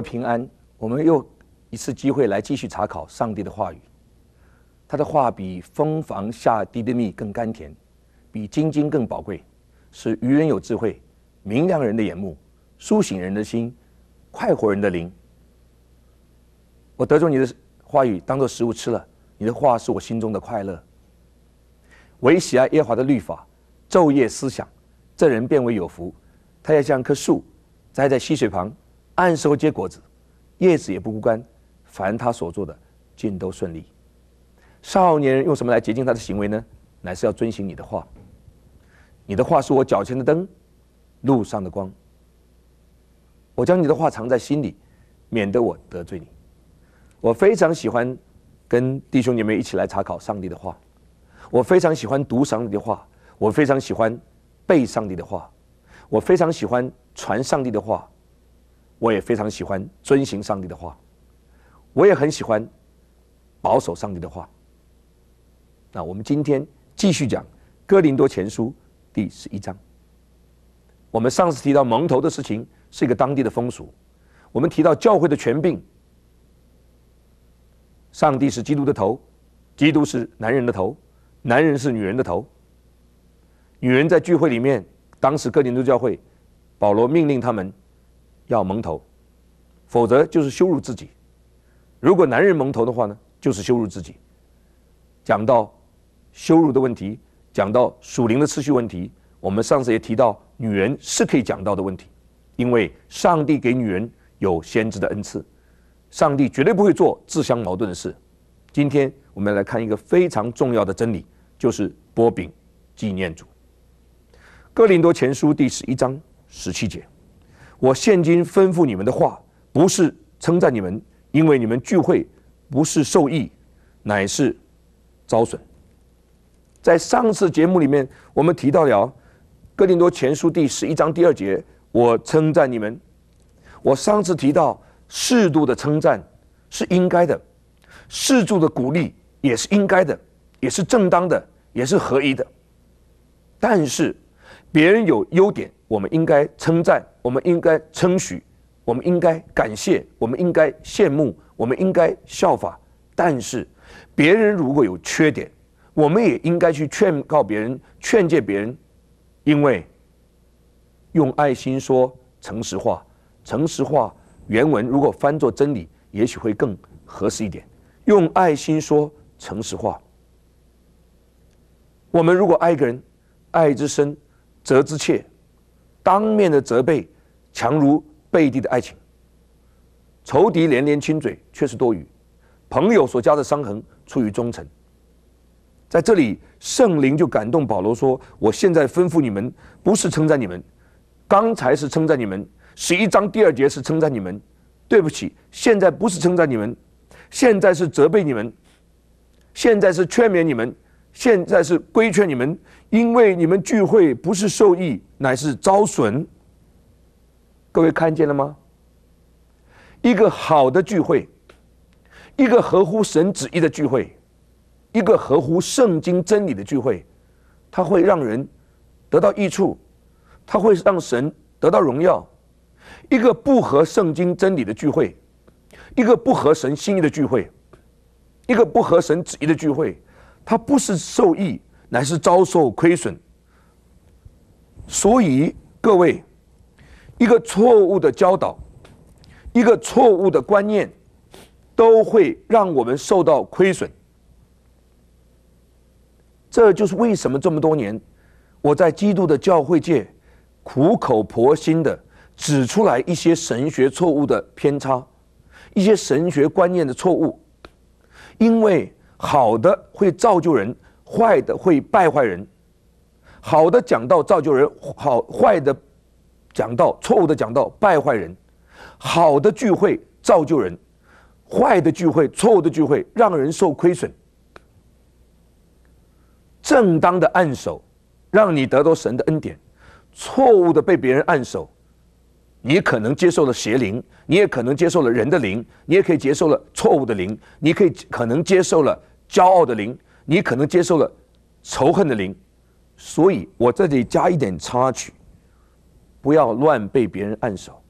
平安，我们又一次机会来继续查考上帝的话语。他的话比蜂房下滴的蜜更甘甜，比金金更宝贵，使愚人有智慧，明亮人的眼目，苏醒人的心，快活人的灵。我得着你的话语，当做食物吃了。你的话是我心中的快乐。唯喜爱耶华的律法，昼夜思想，这人变为有福。他要像棵树，栽在溪水旁。按时候结果子，叶子也不枯干，凡他所做的，尽都顺利。少年人用什么来接近他的行为呢？乃是要遵行你的话。你的话是我脚前的灯，路上的光。我将你的话藏在心里，免得我得罪你。我非常喜欢跟弟兄姐妹一起来查考上帝的话，我非常喜欢读上帝的话，我非常喜欢背上帝的话，我非常喜欢传上帝的话。我也非常喜欢遵行上帝的话，我也很喜欢保守上帝的话。那我们今天继续讲《哥林多前书》第十一章。我们上次提到蒙头的事情是一个当地的风俗。我们提到教会的权柄，上帝是基督的头，基督是男人的头，男人是女人的头。女人在聚会里面，当时哥林多教会，保罗命令他们。要蒙头，否则就是羞辱自己。如果男人蒙头的话呢，就是羞辱自己。讲到羞辱的问题，讲到属灵的次序问题，我们上次也提到，女人是可以讲到的问题，因为上帝给女人有先知的恩赐，上帝绝对不会做自相矛盾的事。今天我们来看一个非常重要的真理，就是波饼纪念主。哥林多前书第十一章十七节。我现今吩咐你们的话，不是称赞你们，因为你们聚会不是受益，乃是遭损。在上次节目里面，我们提到了《哥林多前书》第十一章第二节，我称赞你们。我上次提到，适度的称赞是应该的，适度的鼓励也是应该的，也是正当的，也是合一的。但是别人有优点，我们应该称赞。我们应该称许，我们应该感谢，我们应该羡慕，我们应该效法。但是，别人如果有缺点，我们也应该去劝告别人、劝诫别人。因为，用爱心说诚实话，诚实话原文如果翻作真理，也许会更合适一点。用爱心说诚实话，我们如果爱一个人，爱之深，责之切，当面的责备。强如贝蒂的爱情，仇敌连连亲嘴却是多余；朋友所加的伤痕出于忠诚。在这里，圣灵就感动保罗说：“我现在吩咐你们，不是称赞你们，刚才是称赞你们；十一章第二节是称赞你们。对不起，现在不是称赞你们，现在是责备你们，现在是劝勉你们，现在是规劝你们，因为你们聚会不是受益，乃是遭损。”各位看见了吗？一个好的聚会，一个合乎神旨意的聚会，一个合乎圣经真理的聚会，它会让人得到益处，它会让神得到荣耀。一个不合圣经真理的聚会，一个不合神心意的聚会，一个不合神旨意的聚会，它不是受益，乃是遭受亏损。所以各位。一个错误的教导，一个错误的观念，都会让我们受到亏损。这就是为什么这么多年，我在基督的教会界苦口婆心的指出来一些神学错误的偏差，一些神学观念的错误。因为好的会造就人，坏的会败坏人。好的讲道造就人，好坏的。讲道错误的讲道败坏人，好的聚会造就人，坏的聚会错误的聚会让人受亏损，正当的按手让你得到神的恩典，错误的被别人按手，你可能接受了邪灵，你也可能接受了人的灵，你也可以接受了错误的灵，你可以可能接受了骄傲的灵，你可能接受了仇恨的灵，所以我这里加一点插曲。不要乱被别人按手，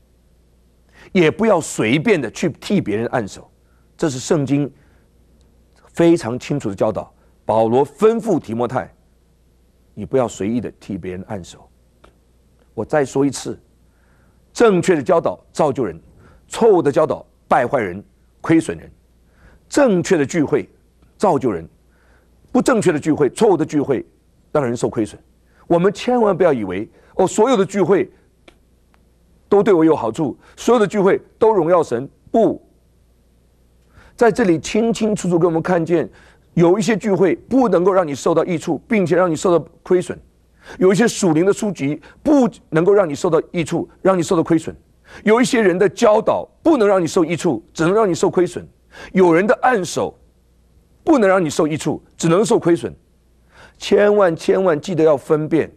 也不要随便的去替别人按手。这是圣经非常清楚的教导。保罗吩咐提摩太，你不要随意的替别人按手。我再说一次，正确的教导造就人，错误的教导败坏人、亏损人。正确的聚会造就人，不正确的聚会、错误的聚会让人受亏损。我们千万不要以为。哦，所有的聚会都对我有好处。所有的聚会都荣耀神。不，在这里清清楚楚给我们看见，有一些聚会不能够让你受到益处，并且让你受到亏损；有一些属灵的书籍不能够让你受到益处，让你受到亏损；有一些人的教导不能让你受益处，只能让你受亏损；有人的暗手不能让你受益处，只能受亏损。千万千万记得要分辨。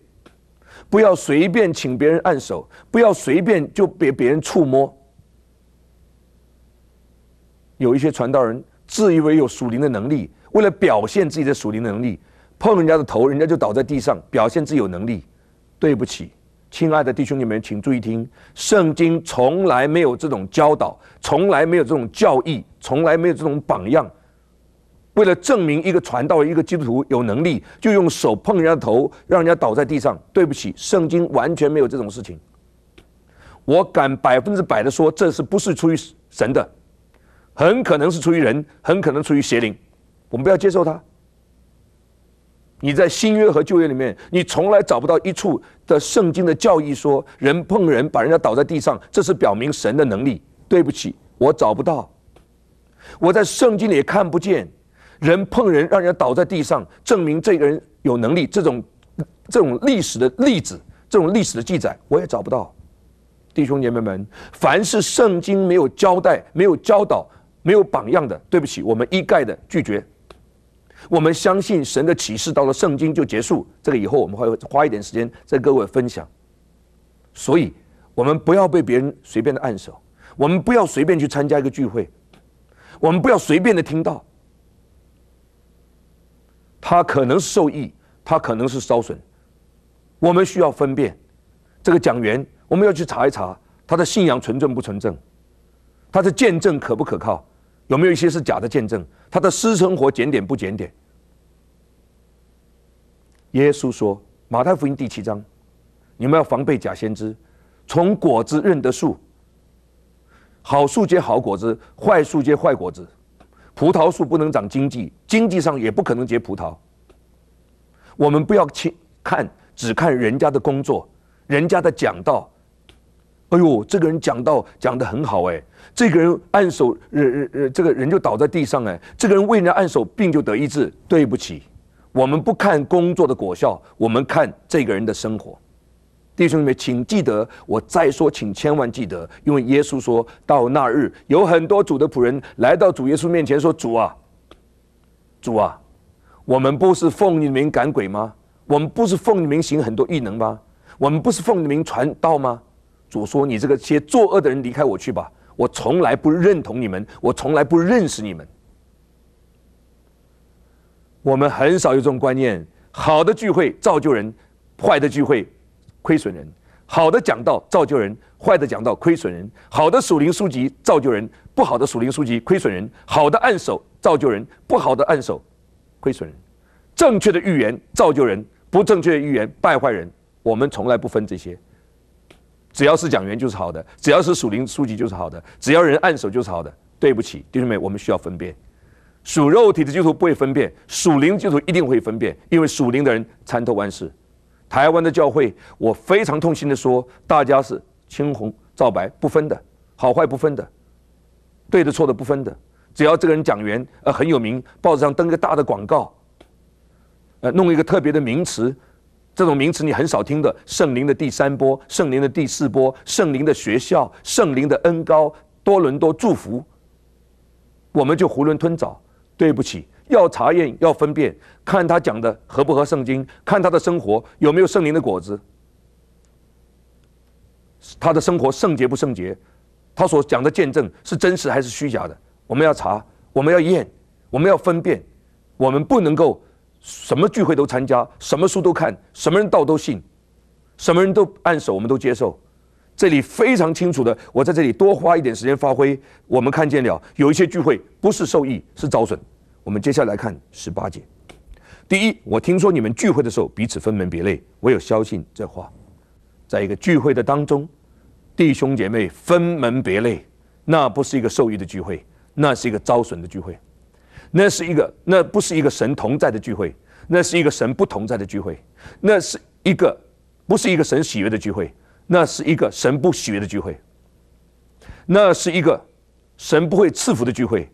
不要随便请别人按手，不要随便就被别人触摸。有一些传道人自以为有属灵的能力，为了表现自己的属灵能力，碰人家的头，人家就倒在地上，表现自己有能力。对不起，亲爱的弟兄你们，请注意听，圣经从来没有这种教导，从来没有这种教义，从来没有这种榜样。为了证明一个传道、一个基督徒有能力，就用手碰人家头，让人家倒在地上。对不起，圣经完全没有这种事情。我敢百分之百的说，这是不是出于神的，很可能是出于人，很可能出于邪灵。我们不要接受他。你在新约和旧约里面，你从来找不到一处的圣经的教义说人碰人把人家倒在地上，这是表明神的能力。对不起，我找不到，我在圣经里也看不见。人碰人，让人家倒在地上，证明这个人有能力。这种这种历史的例子，这种历史的记载，我也找不到。弟兄姐妹们，凡是圣经没有交代、没有教导、没有榜样的，对不起，我们一概的拒绝。我们相信神的启示到了圣经就结束。这个以后我们会花一点时间在各位分享。所以，我们不要被别人随便的暗示，我们不要随便去参加一个聚会，我们不要随便的听到。他可能是受益，他可能是烧损，我们需要分辨。这个讲员，我们要去查一查他的信仰纯正不纯正，他的见证可不可靠，有没有一些是假的见证，他的私生活检点不检点。耶稣说，《马太福音》第七章，你们要防备假先知，从果子认得树。好树结好果子，坏树结坏果子。葡萄树不能长经济，经济上也不可能结葡萄。我们不要去看，只看人家的工作，人家的讲道。哎呦，这个人讲道讲的很好哎，这个人按手，人人呃、这个人就倒在地上哎，这个人为人家按手，病就得医治。对不起，我们不看工作的果效，我们看这个人的生活。弟兄们，请记得我再说，请千万记得，因为耶稣说到那日，有很多主的仆人来到主耶稣面前说：“主啊，主啊，我们不是奉名赶鬼吗？我们不是奉名行很多异能吗？我们不是奉名传道吗？”主说：“你这个些作恶的人，离开我去吧！我从来不认同你们，我从来不认识你们。”我们很少有这种观念：好的聚会造就人，坏的聚会。亏损人，好的讲道造就人，坏的讲道亏损人；好的属灵书籍造就人，不好的属灵书籍亏损人；好的按手造就人，不好的按手亏损人；正确的预言造就人，不正确的预言败坏人。我们从来不分这些，只要是讲员就是好的，只要是属灵书籍就是好的，只要人按手就是好的。对不起，弟兄们，我们需要分辨，属肉体的基督徒不会分辨，属灵基督徒一定会分辨，因为属灵的人参透万事。台湾的教会，我非常痛心的说，大家是青红皂白不分的，好坏不分的，对的错的不分的。只要这个人讲员呃很有名，报纸上登个大的广告，呃弄一个特别的名词，这种名词你很少听的，圣灵的第三波、圣灵的第四波、圣灵的学校、圣灵的恩高、多伦多祝福，我们就囫囵吞枣。对不起。要查验，要分辨，看他讲的合不合圣经，看他的生活有没有圣灵的果子，他的生活圣洁不圣洁，他所讲的见证是真实还是虚假的，我们要查，我们要验，我们要分辨，我们不能够什么聚会都参加，什么书都看，什么人到都信，什么人都按手我们都接受。这里非常清楚的，我在这里多花一点时间发挥，我们看见了有一些聚会不是受益是遭损。我们接下来看十八节。第一，我听说你们聚会的时候彼此分门别类，我有消息。这话，在一个聚会的当中，弟兄姐妹分门别类，那不是一个受益的聚会，那是一个遭损的聚会，那是一个，那不是一个神同在的聚会，那是一个神不同在的聚会，那是一个，不是一个神喜悦的聚会，那是一个神不喜悦的聚会，那是一个神不会赐福的聚会。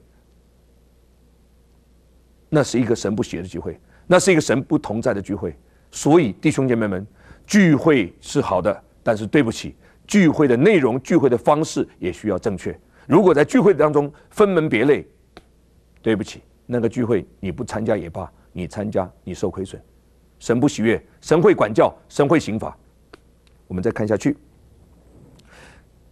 那是一个神不喜悦的聚会，那是一个神不同在的聚会。所以，弟兄姐妹们，聚会是好的，但是对不起，聚会的内容、聚会的方式也需要正确。如果在聚会当中分门别类，对不起，那个聚会你不参加也罢，你参加你受亏损，神不喜悦，神会管教，神会刑罚。我们再看下去，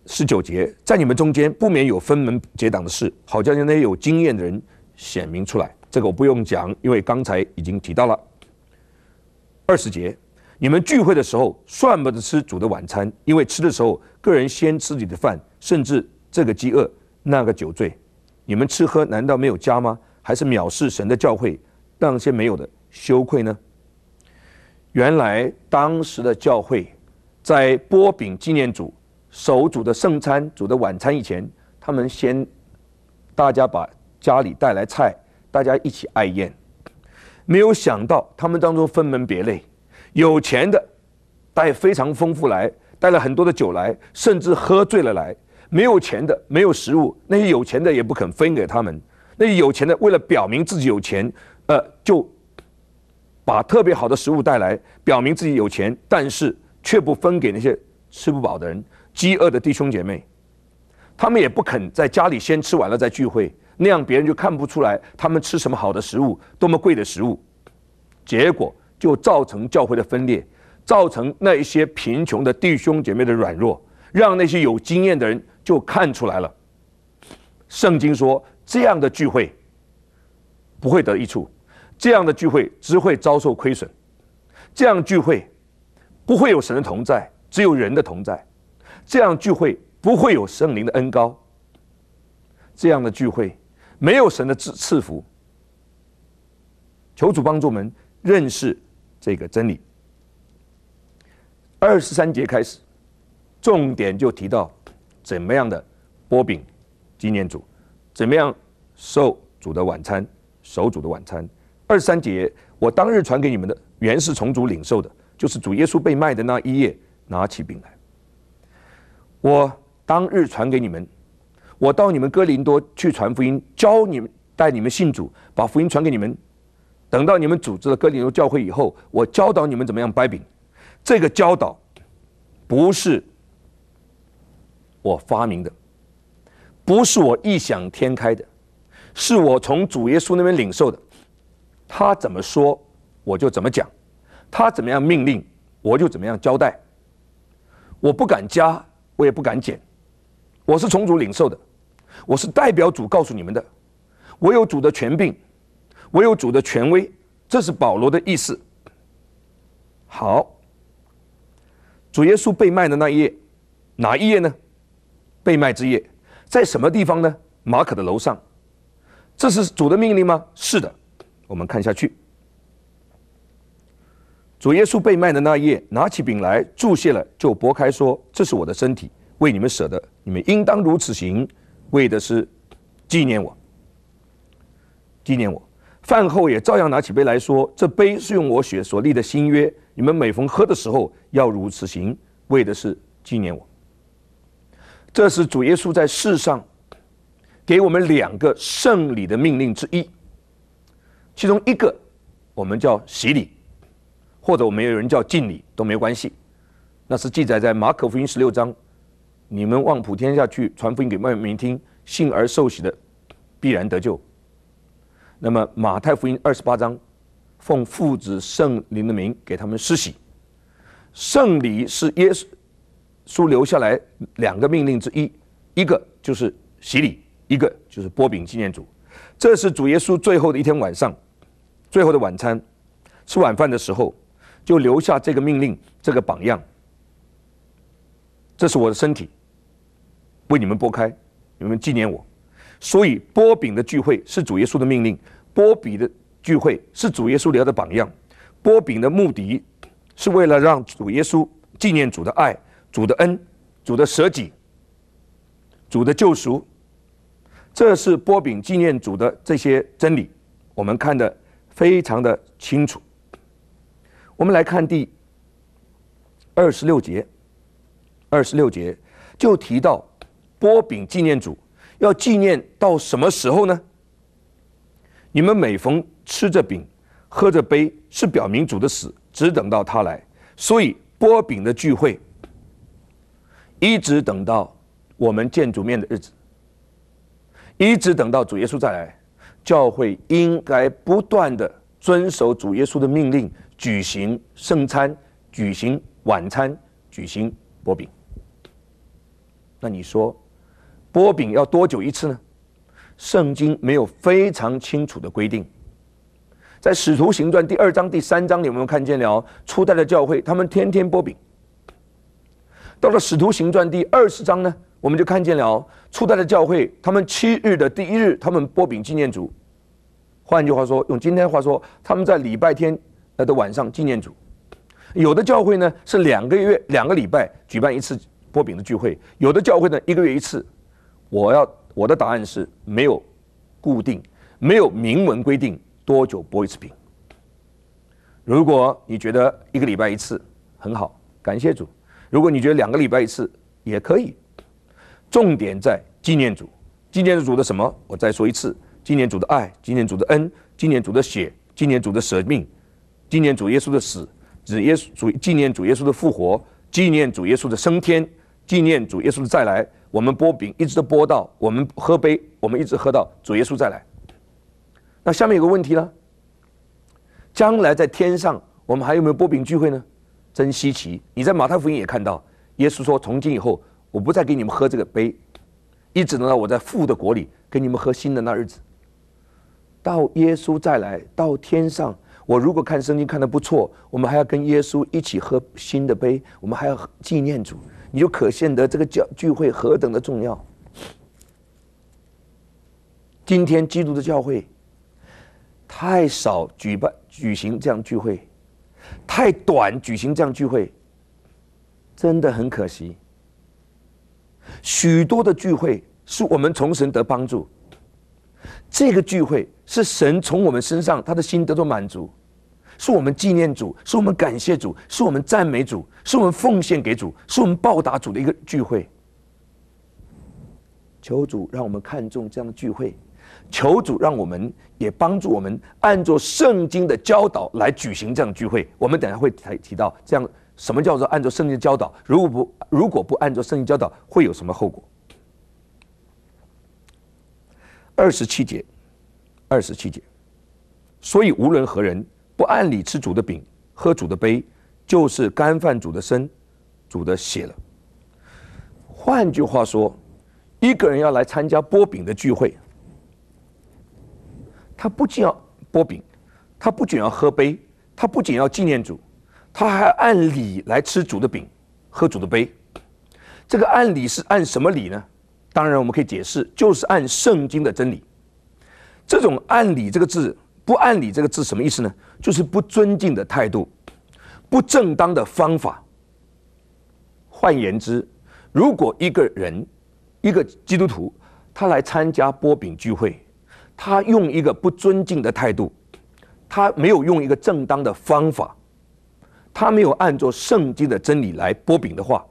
十九节，在你们中间不免有分门结党的事，好叫那些有经验的人显明出来。这个我不用讲，因为刚才已经提到了二十节。你们聚会的时候算不得吃主的晚餐，因为吃的时候个人先吃自己的饭，甚至这个饥饿那个酒醉，你们吃喝难道没有家吗？还是藐视神的教会？当些没有的羞愧呢？原来当时的教会，在波饼纪念主手主的圣餐、主的晚餐以前，他们先大家把家里带来菜。大家一起爱宴，没有想到他们当中分门别类，有钱的带非常丰富来，带了很多的酒来，甚至喝醉了来；没有钱的没有食物，那些有钱的也不肯分给他们。那些有钱的为了表明自己有钱，呃，就把特别好的食物带来，表明自己有钱，但是却不分给那些吃不饱的人、饥饿的弟兄姐妹。他们也不肯在家里先吃完了再聚会。那样别人就看不出来他们吃什么好的食物，多么贵的食物，结果就造成教会的分裂，造成那一些贫穷的弟兄姐妹的软弱，让那些有经验的人就看出来了。圣经说，这样的聚会不会得益处，这样的聚会只会遭受亏损，这样聚会不会有神的同在，只有人的同在，这样聚会不会有圣灵的恩高，这样的聚会。没有神的赐赐福，求主帮助们认识这个真理。二十三节开始，重点就提到怎么样的剥饼纪念主，怎么样受主的晚餐，守主的晚餐。二十三节，我当日传给你们的原是重组领受的，就是主耶稣被卖的那一夜，拿起饼来，我当日传给你们。我到你们哥林多去传福音，教你们、带你们信主，把福音传给你们。等到你们组织了哥林多教会以后，我教导你们怎么样掰饼。这个教导不是我发明的，不是我异想天开的，是我从主耶稣那边领受的。他怎么说，我就怎么讲；他怎么样命令，我就怎么样交代。我不敢加，我也不敢减。我是重组领受的，我是代表主告诉你们的，我有主的权柄，我有主的权威，这是保罗的意思。好，主耶稣被卖的那一夜，哪一夜呢？被卖之夜，在什么地方呢？马可的楼上，这是主的命令吗？是的，我们看下去。主耶稣被卖的那一夜，拿起饼来注谢了，就拨开说：“这是我的身体。”为你们舍的，你们应当如此行，为的是纪念我。纪念我，饭后也照样拿起杯来说，这杯是用我血所立的新约，你们每逢喝的时候要如此行，为的是纪念我。这是主耶稣在世上给我们两个圣礼的命令之一，其中一个我们叫洗礼，或者我们有人叫敬礼都没关系，那是记载在马可福音十六章。你们望普天下去传福音给万民听，信而受洗的必然得救。那么马太福音二十八章，奉父子圣灵的名给他们施洗。圣礼是耶稣，耶稣留下来两个命令之一，一个就是洗礼，一个就是波饼纪念主。这是主耶稣最后的一天晚上，最后的晚餐吃晚饭的时候，就留下这个命令，这个榜样。这是我的身体。为你们拨开，你们纪念我，所以波饼的聚会是主耶稣的命令，波比的聚会是主耶稣留的榜样，波饼的目的是为了让主耶稣纪念主的爱、主的恩、主的舍己、主的救赎，这是波饼纪念主的这些真理，我们看的非常的清楚。我们来看第二十六节，二十六节就提到。波饼纪念主，要纪念到什么时候呢？你们每逢吃着饼，喝着杯，是表明主的死，只等到他来。所以波饼的聚会，一直等到我们见主面的日子，一直等到主耶稣再来，教会应该不断的遵守主耶稣的命令，举行圣餐，举行晚餐，举行波饼。那你说？波饼要多久一次呢？圣经没有非常清楚的规定。在《使徒行传》第二章、第三章，里，我们看见了初代的教会，他们天天波饼。到了《使徒行传》第二十章呢，我们就看见了初代的教会，他们七日的第一日，他们波饼纪念主。换句话说，用今天话说，他们在礼拜天的晚上纪念主。有的教会呢是两个月、两个礼拜举办一次波饼的聚会，有的教会呢一个月一次。我要我的答案是没有固定，没有明文规定多久播一次品。如果你觉得一个礼拜一次很好，感谢主；如果你觉得两个礼拜一次也可以，重点在纪念主。纪念主的什么？我再说一次：纪念主的爱，纪念主的恩，纪念主的血，纪念主的舍命，纪念主耶稣的死，纪念主纪念主耶稣的复活，纪念主耶稣的升天。纪念主耶稣的再来，我们剥饼，一直都剥到我们喝杯，我们一直喝到主耶稣再来。那下面有个问题呢，将来在天上，我们还有没有剥饼聚会呢？真稀奇！你在马太福音也看到，耶稣说：“从今以后，我不再给你们喝这个杯，一直到我在父的国里跟你们喝新的那日子。”到耶稣再来到天上，我如果看圣经看的不错，我们还要跟耶稣一起喝新的杯，我们还要纪念主。你就可见得这个教聚会何等的重要。今天基督的教会太少举办举行这样聚会，太短举行这样聚会，真的很可惜。许多的聚会是我们从神得帮助，这个聚会是神从我们身上他的心得到满足。是我们纪念主，是我们感谢主，是我们赞美主，是我们奉献给主，是我们报答主的一个聚会。求主让我们看重这样的聚会，求主让我们也帮助我们按照圣经的教导来举行这样的聚会。我们等下会提提到这样什么叫做按照圣经的教导？如果不如果不按照圣经教导，会有什么后果？二十七节，二十七节。所以无论何人。不按理吃主的饼，喝主的杯，就是干饭主的身，主的血了。换句话说，一个人要来参加波饼的聚会，他不仅要波饼，他不仅要喝杯，他不仅要纪念主，他还按理来吃主的饼，喝主的杯。这个按理是按什么理呢？当然我们可以解释，就是按圣经的真理。这种按理这个字。不按理这个字什么意思呢？就是不尊敬的态度，不正当的方法。换言之，如果一个人，一个基督徒，他来参加波饼聚会，他用一个不尊敬的态度，他没有用一个正当的方法，他没有按照圣经的真理来波饼的话，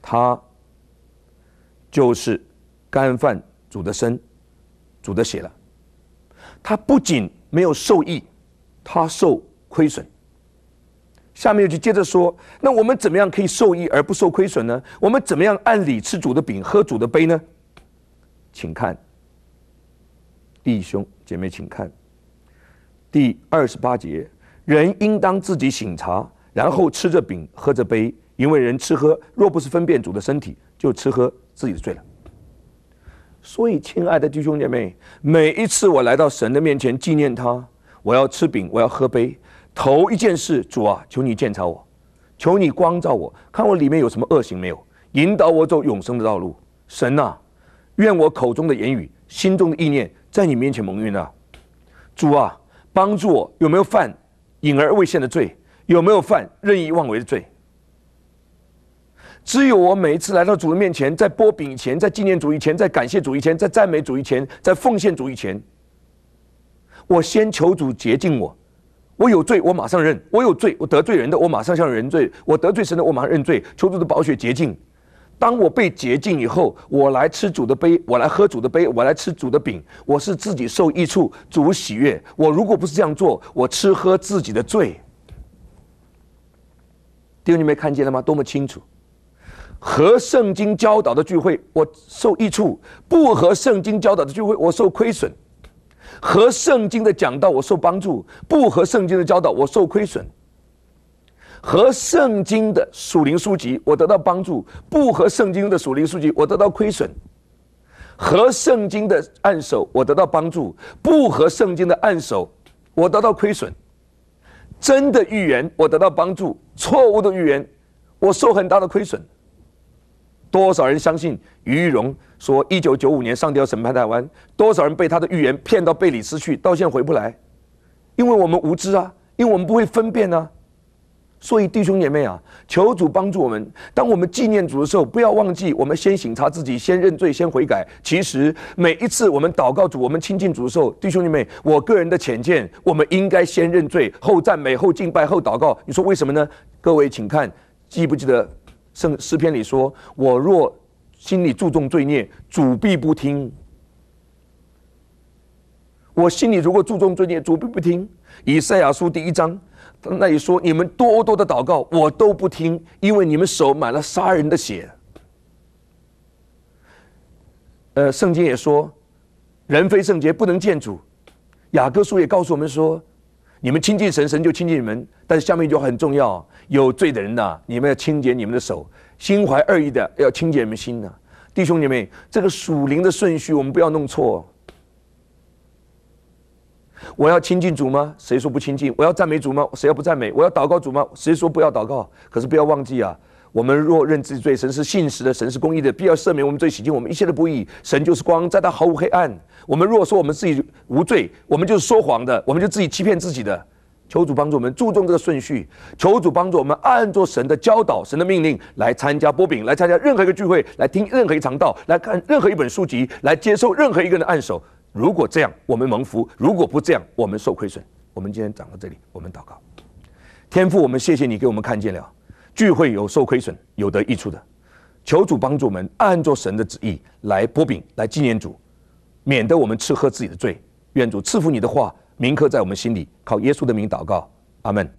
他就是干饭主的身，主的血了。他不仅没有受益，他受亏损。下面就接着说，那我们怎么样可以受益而不受亏损呢？我们怎么样按理吃主的饼、喝主的杯呢？请看弟兄姐妹，请看第二十八节：人应当自己醒茶，然后吃着饼、喝着杯，因为人吃喝若不是分辨主的身体，就吃喝自己的罪了。所以，亲爱的弟兄姐妹，每一次我来到神的面前纪念他，我要吃饼，我要喝杯。头一件事，主啊，求你检察我，求你光照我看我里面有什么恶行没有，引导我走永生的道路。神啊，愿我口中的言语、心中的意念在你面前蒙运啊。主啊，帮助我有没有犯隐而未现的罪，有没有犯任意妄为的罪？只有我每一次来到主的面前，在播饼前，在纪念主以前，在感谢主以前，在赞美主以前，在奉献主以前，我先求主洁净我，我有罪我马上认，我有罪我得罪人的我马上向人罪，我得罪神的我马上认罪，求主的宝血洁净。当我被洁净以后，我来吃主的杯，我来喝主的杯，我来吃主的饼，我是自己受益处，主喜悦。我如果不是这样做，我吃喝自己的罪。弟兄姐妹看见了吗？多么清楚！和圣经教导的聚会，我受益处；不和圣经教导的聚会，我受亏损。和圣经的讲道，我受帮助；不和圣经的教导，我受亏损。和圣经的属灵书籍，我得到帮助；不和圣经的属灵书籍，我得到亏损。和圣经的按手，我得到帮助；不和圣经的按手，我得到亏损。真的预言，我得到帮助；错误的预言，我受很大的亏损。多少人相信于玉荣说一九九五年上吊审判台湾？多少人被他的预言骗到贝里斯去，到现在回不来？因为我们无知啊，因为我们不会分辨啊。所以弟兄姐妹啊，求主帮助我们。当我们纪念主的时候，不要忘记我们先省察自己，先认罪，先悔改。其实每一次我们祷告主，我们亲近主的时候，弟兄姐妹，我个人的浅见，我们应该先认罪，后赞美，后敬拜，后祷告。你说为什么呢？各位，请看，记不记得？圣诗篇里说：“我若心里注重罪孽，主必不听；我心里如果注重罪孽，主必不听。”以赛亚书第一章那里说：“你们多多的祷告，我都不听，因为你们手满了杀人的血。”呃，圣经也说：“人非圣洁不能见主。”雅各书也告诉我们说。你们亲近神，神就亲近你们。但是下面一句话很重要：有罪的人呐，你们要清洁你们的手；心怀恶意的，要清洁你们心呐。弟兄姐妹，这个属灵的顺序我们不要弄错。我要亲近主吗？谁说不亲近？我要赞美主吗？谁要不赞美？我要祷告主吗？谁说不要祷告？可是不要忘记啊。我们若认自己罪，神是信实的，神是公义的，必要赦免我们罪，洗净我们一切的不义。神就是光，在他毫无黑暗。我们若说我们自己无罪，我们就是说谎的，我们就自己欺骗自己的。求主帮助我们注重这个顺序。求主帮助我们按着神的教导、神的命令来参加波饼，来参加任何一个聚会，来听任何一长道，来看任何一本书籍，来接受任何一个人的按手。如果这样，我们蒙福；如果不这样，我们受亏损。我们今天讲到这里，我们祷告。天父，我们谢谢你给我们看见了。聚会有受亏损，有得益处的，求主帮助我们，按着神的旨意来博饼，来纪念主，免得我们吃喝自己的罪。愿主赐福你的话，铭刻在我们心里。靠耶稣的名祷告，阿门。